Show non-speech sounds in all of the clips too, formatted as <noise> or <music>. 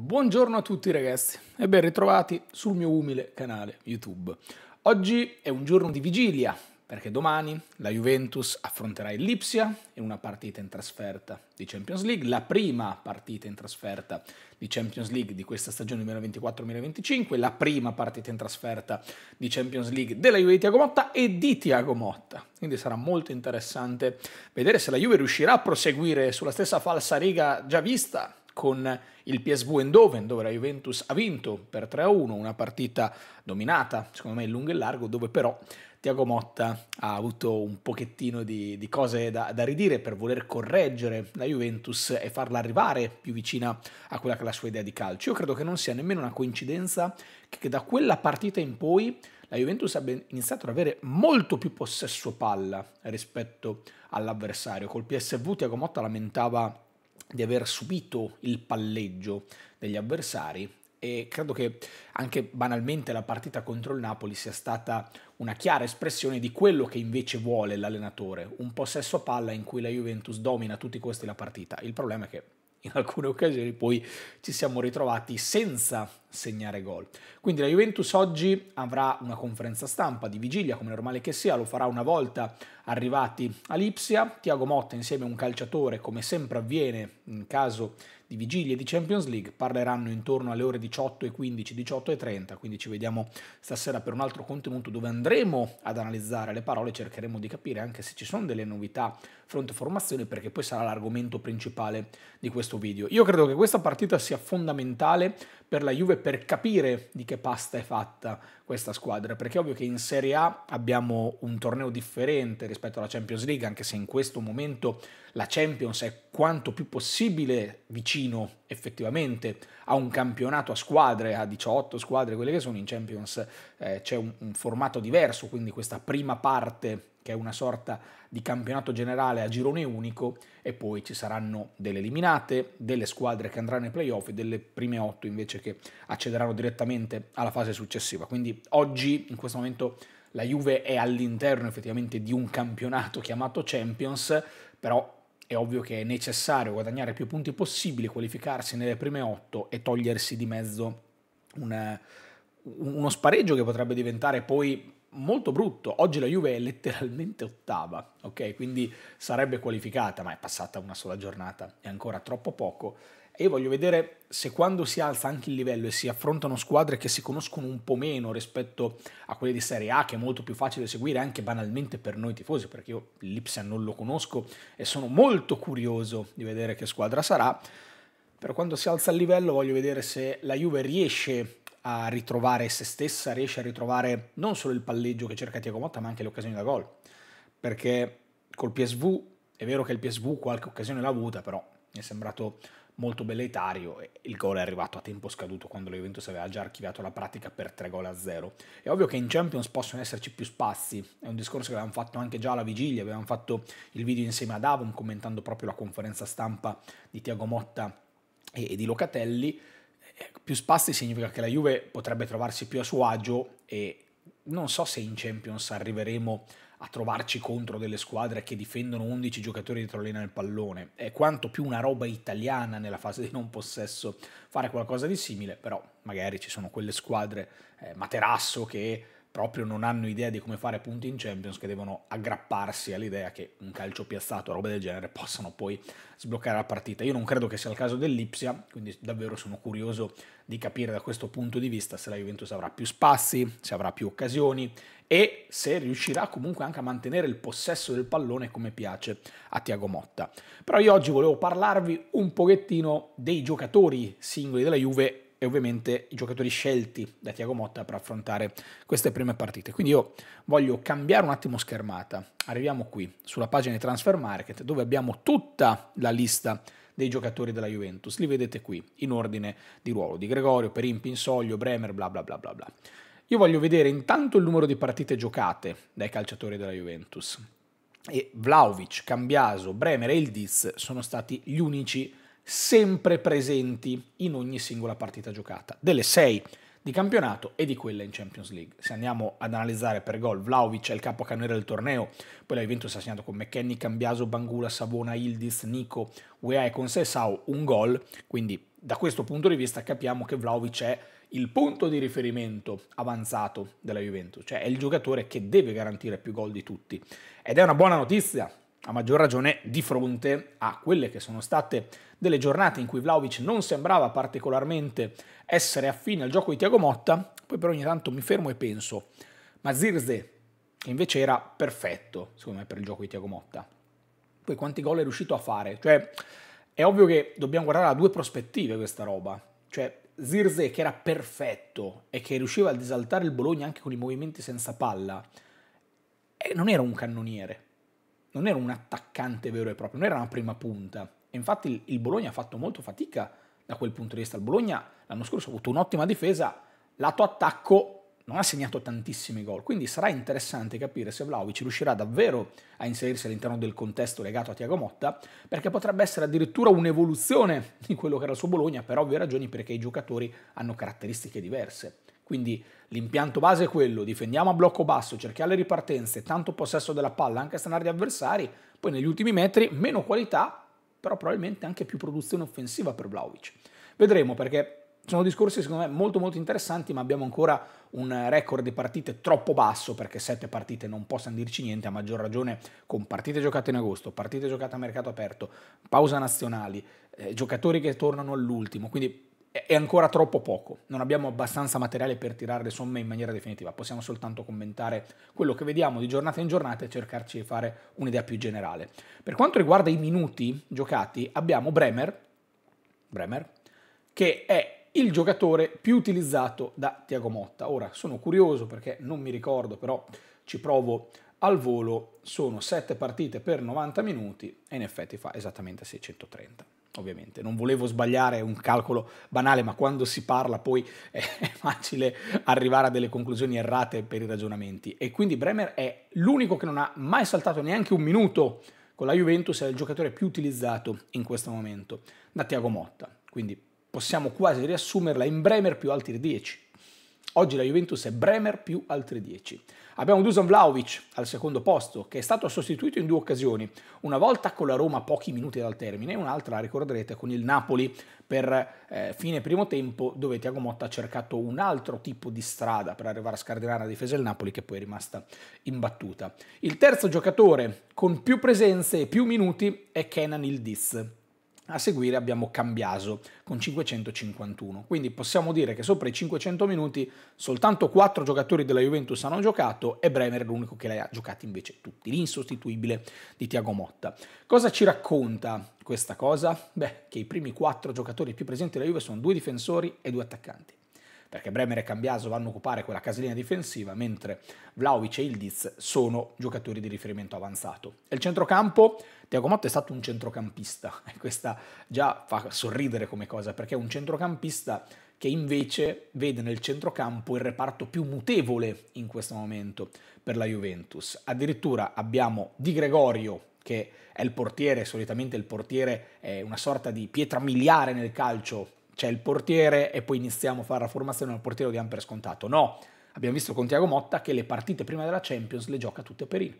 Buongiorno a tutti ragazzi e ben ritrovati sul mio umile canale YouTube. Oggi è un giorno di vigilia perché domani la Juventus affronterà il Lipsia in una partita in trasferta di Champions League, la prima partita in trasferta di Champions League di questa stagione 2024-2025, la prima partita in trasferta di Champions League della Juve di Tiago Motta e di Tiago Motta. Quindi sarà molto interessante vedere se la Juve riuscirà a proseguire sulla stessa falsa riga già vista con il PSV Eindhoven, dove la Juventus ha vinto per 3-1, una partita dominata, secondo me, in lungo e largo, dove però Tiago Motta ha avuto un pochettino di, di cose da, da, ridire per voler correggere la Juventus e farla arrivare più vicina a quella che è la sua idea di calcio. Io credo che non sia nemmeno una coincidenza che, che da quella partita in poi la Juventus abbia iniziato ad avere molto più possesso palla rispetto all'avversario. Col PSV Tiago Motta lamentava di aver subito il palleggio degli avversari e credo che anche banalmente la partita contro il Napoli sia stata una chiara espressione di quello che invece vuole l'allenatore, un possesso a palla in cui la Juventus domina a tutti i costi la partita. Il problema è che in alcune occasioni poi ci siamo ritrovati senza segnare gol. Quindi la Juventus oggi avrà una conferenza stampa di vigilia, come normale che sia, lo farà una volta arrivati a Lipsia. Tiago Motta insieme a un calciatore, come sempre avviene in caso di vigilia di Champions League, parleranno intorno alle ore 18.15, 18.30, quindi ci vediamo stasera per un altro contenuto dove andremo ad analizzare le parole, cercheremo di capire anche se ci sono delle novità fronte formazione perché poi sarà l'argomento principale di questo video. Io credo che questa partita sia fondamentale per la Juve per capire di che pasta è fatta questa squadra, perché è ovvio che in Serie A abbiamo un torneo differente rispetto alla Champions League, anche se in questo momento la Champions è quanto più possibile vicino effettivamente a un campionato a squadre, a 18 squadre, quelle che sono in Champions eh, c'è un, un formato diverso, quindi questa prima parte che è una sorta di campionato generale a girone unico e poi ci saranno delle eliminate, delle squadre che andranno ai playoff e delle prime otto invece che accederanno direttamente alla fase successiva. Quindi oggi in questo momento la Juve è all'interno effettivamente di un campionato chiamato Champions, però è ovvio che è necessario guadagnare più punti possibili, qualificarsi nelle prime otto e togliersi di mezzo una, uno spareggio che potrebbe diventare poi molto brutto. Oggi la Juve è letteralmente ottava, ok? Quindi sarebbe qualificata, ma è passata una sola giornata, è ancora troppo poco. E io voglio vedere se quando si alza anche il livello e si affrontano squadre che si conoscono un po' meno rispetto a quelle di Serie A, che è molto più facile seguire anche banalmente per noi tifosi, perché io l'Ipsia non lo conosco e sono molto curioso di vedere che squadra sarà. Però quando si alza il livello voglio vedere se la Juve riesce a ritrovare se stessa, riesce a ritrovare non solo il palleggio che cerca Tiago Motta, ma anche le occasioni da gol. Perché col PSV, è vero che il PSV qualche occasione l'ha avuta, però mi è sembrato molto belletario e il gol è arrivato a tempo scaduto quando la Juventus aveva già archiviato la pratica per 3 gol a 0. È ovvio che in Champions possono esserci più spazi, è un discorso che avevamo fatto anche già alla vigilia, avevamo fatto il video insieme ad Avon commentando proprio la conferenza stampa di Tiago Motta e di Locatelli, eh, più spazi significa che la Juve potrebbe trovarsi più a suo agio e non so se in Champions arriveremo a trovarci contro delle squadre che difendono 11 giocatori di l'ena nel pallone. È quanto più una roba italiana nella fase di non possesso fare qualcosa di simile, però magari ci sono quelle squadre, eh, Materasso che proprio non hanno idea di come fare punti in Champions, che devono aggrapparsi all'idea che un calcio piazzato o roba del genere possano poi sbloccare la partita. Io non credo che sia il caso dell'Ipsia, quindi davvero sono curioso di capire da questo punto di vista se la Juventus avrà più spazi, se avrà più occasioni e se riuscirà comunque anche a mantenere il possesso del pallone come piace a Tiago Motta. Però io oggi volevo parlarvi un pochettino dei giocatori singoli della Juve e ovviamente i giocatori scelti da Tiago Motta per affrontare queste prime partite. Quindi io voglio cambiare un attimo schermata. Arriviamo qui sulla pagina di Transfer Market dove abbiamo tutta la lista dei giocatori della Juventus. Li vedete qui in ordine di ruolo di Gregorio, Perin, Pinsoglio, Bremer, bla bla bla bla bla. Io voglio vedere intanto il numero di partite giocate dai calciatori della Juventus. E Vlaovic, Cambiaso, Bremer e il Diz sono stati gli unici sempre presenti in ogni singola partita giocata, delle 6 di campionato e di quella in Champions League. Se andiamo ad analizzare per gol, Vlaovic è il capocannoniere del torneo, poi la Juventus ha segnato con McKenny, Cambiaso, Bangula, Savona, Ildiz, Nico, UEA e con Sessao un gol, quindi da questo punto di vista capiamo che Vlaovic è il punto di riferimento avanzato della Juventus, cioè è il giocatore che deve garantire più gol di tutti. Ed è una buona notizia a maggior ragione di fronte a quelle che sono state delle giornate in cui Vlaovic non sembrava particolarmente essere affine al gioco di Tiago Motta, poi per ogni tanto mi fermo e penso, ma Zirze che invece era perfetto, secondo me, per il gioco di Tiago Motta. Poi quanti gol è riuscito a fare? Cioè, è ovvio che dobbiamo guardare a due prospettive questa roba. Cioè, Zirze che era perfetto e che riusciva a disaltare il Bologna anche con i movimenti senza palla, eh, non era un cannoniere non era un attaccante vero e proprio, non era una prima punta. E infatti il Bologna ha fatto molto fatica da quel punto di vista. Il Bologna l'anno scorso ha avuto un'ottima difesa, lato attacco non ha segnato tantissimi gol, quindi sarà interessante capire se Vlaovic riuscirà davvero a inserirsi all'interno del contesto legato a Tiago Motta, perché potrebbe essere addirittura un'evoluzione di quello che era il suo Bologna, per ovvie ragioni perché i giocatori hanno caratteristiche diverse. Quindi l'impianto base è quello, difendiamo a blocco basso, cerchiamo le ripartenze, tanto possesso della palla anche a stanare gli avversari, poi negli ultimi metri meno qualità, però probabilmente anche più produzione offensiva per Vlaovic. Vedremo perché sono discorsi secondo me molto molto interessanti, ma abbiamo ancora un record di partite troppo basso perché sette partite non possano dirci niente, a maggior ragione con partite giocate in agosto, partite giocate a mercato aperto, pausa nazionali, eh, giocatori che tornano all'ultimo, quindi è ancora troppo poco, non abbiamo abbastanza materiale per tirare le somme in maniera definitiva, possiamo soltanto commentare quello che vediamo di giornata in giornata e cercarci di fare un'idea più generale. Per quanto riguarda i minuti giocati, abbiamo Bremer, Bremer che è il giocatore più utilizzato da Tiago Motta. Ora sono curioso perché non mi ricordo, però ci provo al volo, sono 7 partite per 90 minuti e in effetti fa esattamente 630 ovviamente. Non volevo sbagliare è un calcolo banale, ma quando si parla poi <laughs> è facile arrivare a delle conclusioni errate per i ragionamenti. E quindi Bremer è l'unico che non ha mai saltato neanche un minuto con la Juventus, è il giocatore più utilizzato in questo momento da Tiago Motta. Quindi possiamo quasi riassumerla in Bremer più altri 10. Oggi la Juventus è Bremer più altri 10. Abbiamo Dusan Vlaovic al secondo posto, che è stato sostituito in due occasioni, una volta con la Roma pochi minuti dal termine, e un'altra, ricorderete, con il Napoli per eh, fine primo tempo, dove Tiago Motta ha cercato un altro tipo di strada per arrivare a scardinare la difesa del Napoli, che poi è rimasta imbattuta. Il terzo giocatore con più presenze e più minuti è Kenan Ildiz a seguire abbiamo Cambiaso con 551, quindi possiamo dire che sopra i 500 minuti soltanto 4 giocatori della Juventus hanno giocato e Bremer è l'unico che l'ha giocato invece tutti, l'insostituibile di Tiago Motta. Cosa ci racconta questa cosa? Beh, che i primi 4 giocatori più presenti della Juve sono due difensori e due attaccanti perché Bremer e Cambiaso vanno a occupare quella casellina difensiva, mentre Vlaovic e Ildiz sono giocatori di riferimento avanzato. E il centrocampo, Tiago Motta è stato un centrocampista, <laughs> e questa già fa sorridere come cosa, perché è un centrocampista che invece vede nel centrocampo il reparto più mutevole in questo momento per la Juventus. Addirittura abbiamo Di Gregorio che è il portiere, solitamente il portiere è una sorta di pietra miliare nel calcio c'è il portiere e poi iniziamo a fare la formazione al portiere, lo diamo per scontato. No, abbiamo visto con Tiago Motta che le partite prima della Champions le gioca tutte per il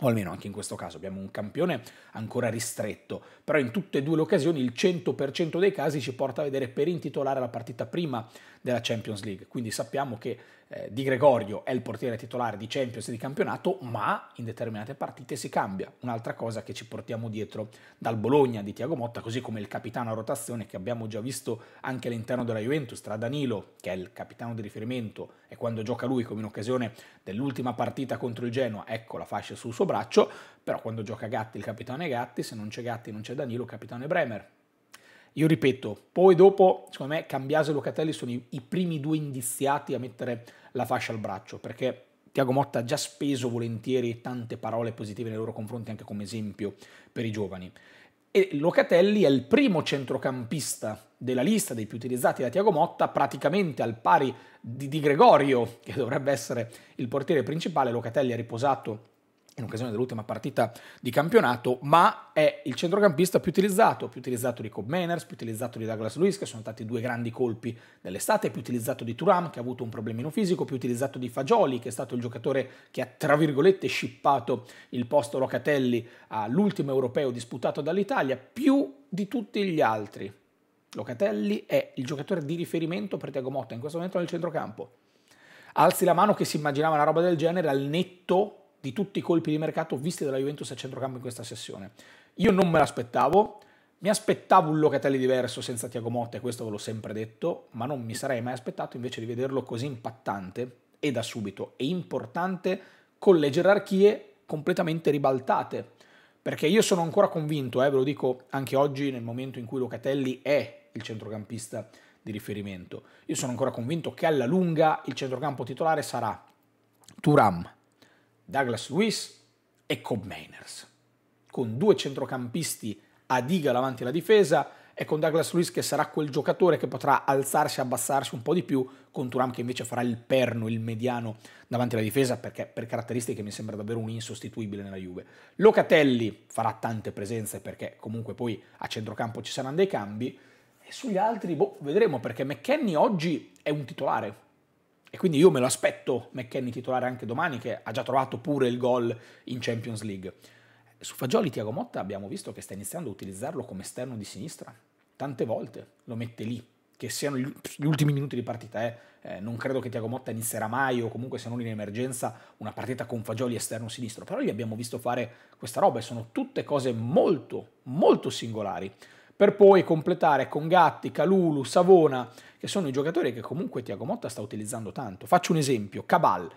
o almeno anche in questo caso abbiamo un campione ancora ristretto, però in tutte e due le occasioni il 100% dei casi ci porta a vedere per intitolare la partita prima della Champions League, quindi sappiamo che eh, Di Gregorio è il portiere titolare di Champions e di campionato, ma in determinate partite si cambia. Un'altra cosa che ci portiamo dietro dal Bologna di Tiago Motta, così come il capitano a rotazione che abbiamo già visto anche all'interno della Juventus, tra Danilo, che è il capitano di riferimento, e quando gioca lui, come in occasione dell'ultima partita contro il Genoa, ecco la fascia sul suo braccio, però quando gioca Gatti il capitano è Gatti, se non c'è Gatti non c'è Danilo, capitano è Bremer io ripeto, poi dopo, secondo me, Cambiaso e Locatelli sono i, i primi due indiziati a mettere la fascia al braccio, perché Tiago Motta ha già speso volentieri tante parole positive nei loro confronti, anche come esempio per i giovani. E Locatelli è il primo centrocampista della lista dei più utilizzati da Tiago Motta, praticamente al pari di, di Gregorio, che dovrebbe essere il portiere principale. Locatelli ha riposato in occasione dell'ultima partita di campionato, ma è il centrocampista più utilizzato, più utilizzato di Cobb Manners, più utilizzato di Douglas Luiz, che sono stati due grandi colpi dell'estate, più utilizzato di Turam, che ha avuto un problemino fisico, più utilizzato di Fagioli, che è stato il giocatore che ha, tra virgolette, scippato il posto Locatelli all'ultimo europeo disputato dall'Italia, più di tutti gli altri. Locatelli è il giocatore di riferimento per Tiago Motta in questo momento nel centrocampo. Alzi la mano che si immaginava una roba del genere al netto di tutti i colpi di mercato visti dalla Juventus a centrocampo in questa sessione. Io non me l'aspettavo, mi aspettavo un Locatelli diverso senza Tiago Motta, e questo ve l'ho sempre detto, ma non mi sarei mai aspettato invece di vederlo così impattante e da subito e importante con le gerarchie completamente ribaltate. Perché io sono ancora convinto, eh, ve lo dico anche oggi nel momento in cui Locatelli è il centrocampista di riferimento, io sono ancora convinto che alla lunga il centrocampo titolare sarà Turam, Douglas Luiz e Cobb Mainers, con due centrocampisti a diga davanti alla difesa e con Douglas Luiz che sarà quel giocatore che potrà alzarsi e abbassarsi un po' di più, con Turam che invece farà il perno, il mediano davanti alla difesa perché per caratteristiche mi sembra davvero un insostituibile nella Juve. Locatelli farà tante presenze perché comunque poi a centrocampo ci saranno dei cambi e sugli altri boh, vedremo perché McKenny oggi è un titolare, e quindi io me lo aspetto McKenny titolare anche domani, che ha già trovato pure il gol in Champions League. Su Fagioli Tiago Motta abbiamo visto che sta iniziando a utilizzarlo come esterno di sinistra. Tante volte lo mette lì, che siano gli ultimi minuti di partita. Eh. Eh, non credo che Tiago Motta inizierà mai o comunque se non in emergenza una partita con Fagioli esterno sinistro, però gli abbiamo visto fare questa roba e sono tutte cose molto, molto singolari per poi completare con Gatti, Calulu, Savona, che sono i giocatori che comunque Tiago Motta sta utilizzando tanto. Faccio un esempio, Cabal,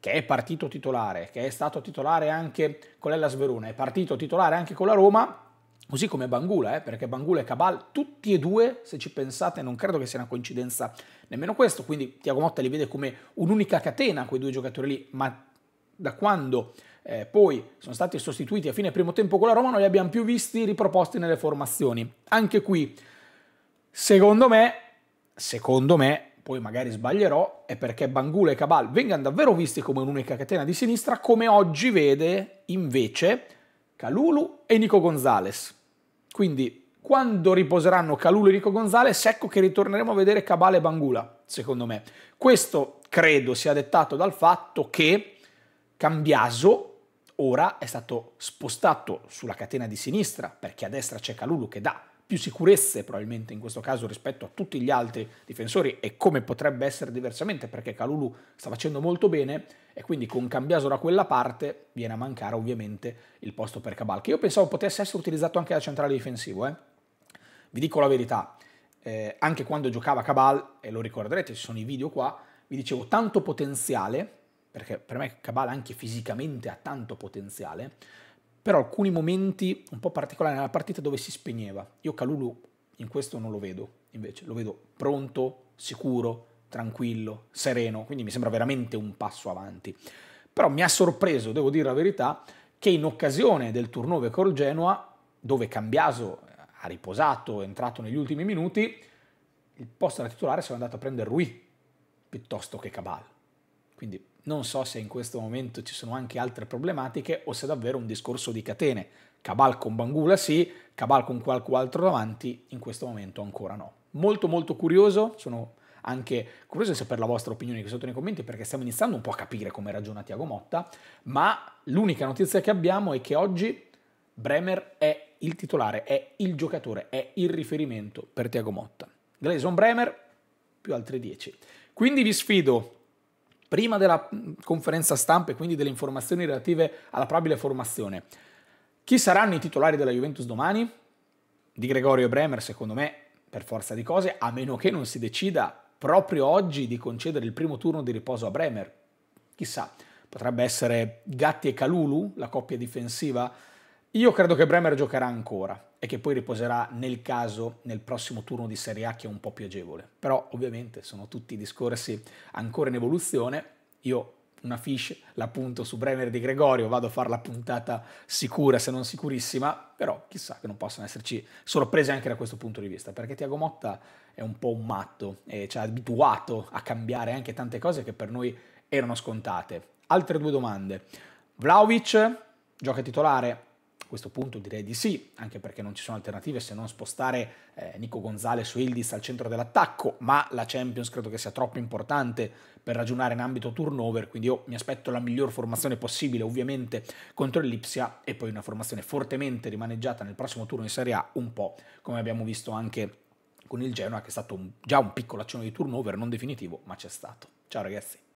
che è partito titolare, che è stato titolare anche con l'Ellas Verona, è partito titolare anche con la Roma, così come Bangula, eh, perché Bangula e Cabal, tutti e due, se ci pensate, non credo che sia una coincidenza nemmeno questo, quindi Tiago Motta li vede come un'unica catena quei due giocatori lì, ma da quando eh, poi sono stati sostituiti a fine primo tempo con la Roma, non li abbiamo più visti riproposti nelle formazioni. Anche qui, secondo me, secondo me, poi magari sbaglierò, è perché Bangula e Cabal vengano davvero visti come un'unica catena di sinistra, come oggi vede invece Calulu e Nico Gonzales. Quindi quando riposeranno Calulu e Nico Gonzales, ecco che ritorneremo a vedere Cabal e Bangula, secondo me. Questo credo sia dettato dal fatto che Cambiaso ora è stato spostato sulla catena di sinistra perché a destra c'è Calulu che dà più sicurezze probabilmente in questo caso rispetto a tutti gli altri difensori e come potrebbe essere diversamente perché Calulu sta facendo molto bene e quindi con Cambiaso da quella parte viene a mancare ovviamente il posto per Cabal che io pensavo potesse essere utilizzato anche da centrale difensivo eh. vi dico la verità eh, anche quando giocava Cabal e lo ricorderete ci sono i video qua vi dicevo tanto potenziale perché per me Cabal anche fisicamente ha tanto potenziale, però alcuni momenti un po' particolari nella partita dove si spegneva. Io Calulu in questo non lo vedo, invece lo vedo pronto, sicuro, tranquillo, sereno, quindi mi sembra veramente un passo avanti. Però mi ha sorpreso, devo dire la verità, che in occasione del turnover col Genoa, dove Cambiaso ha riposato, è entrato negli ultimi minuti, il posto da titolare sono andato a prendere Rui piuttosto che Cabal. Quindi non so se in questo momento ci sono anche altre problematiche o se è davvero un discorso di catene. Cabal con Bangula sì, Cabal con qualcun altro davanti, in questo momento ancora no. Molto molto curioso, sono anche curioso di sapere la vostra opinione qui sotto nei commenti perché stiamo iniziando un po' a capire come ragiona Tiago Motta, ma l'unica notizia che abbiamo è che oggi Bremer è il titolare, è il giocatore, è il riferimento per Tiago Motta. Grayson Bremer più altri 10. Quindi vi sfido prima della mm, conferenza stampa e quindi delle informazioni relative alla probabile formazione. Chi saranno i titolari della Juventus domani? Di Gregorio e Bremer, secondo me, per forza di cose, a meno che non si decida proprio oggi di concedere il primo turno di riposo a Bremer. Chissà, potrebbe essere Gatti e Calulu, la coppia difensiva io credo che Bremer giocherà ancora e che poi riposerà nel caso nel prossimo turno di Serie A che è un po' più agevole. Però ovviamente sono tutti discorsi ancora in evoluzione. Io una fish la punto su Bremer di Gregorio, vado a fare la puntata sicura se non sicurissima, però chissà che non possono esserci sorprese anche da questo punto di vista, perché Tiago Motta è un po' un matto e ci ha abituato a cambiare anche tante cose che per noi erano scontate. Altre due domande. Vlaovic gioca titolare questo punto direi di sì, anche perché non ci sono alternative se non spostare eh, Nico Gonzalez o Ildis al centro dell'attacco, ma la Champions credo che sia troppo importante per ragionare in ambito turnover, quindi io mi aspetto la miglior formazione possibile ovviamente contro l'Ipsia e poi una formazione fortemente rimaneggiata nel prossimo turno in Serie A, un po' come abbiamo visto anche con il Genoa che è stato un, già un piccolo accenno di turnover, non definitivo, ma c'è stato. Ciao ragazzi!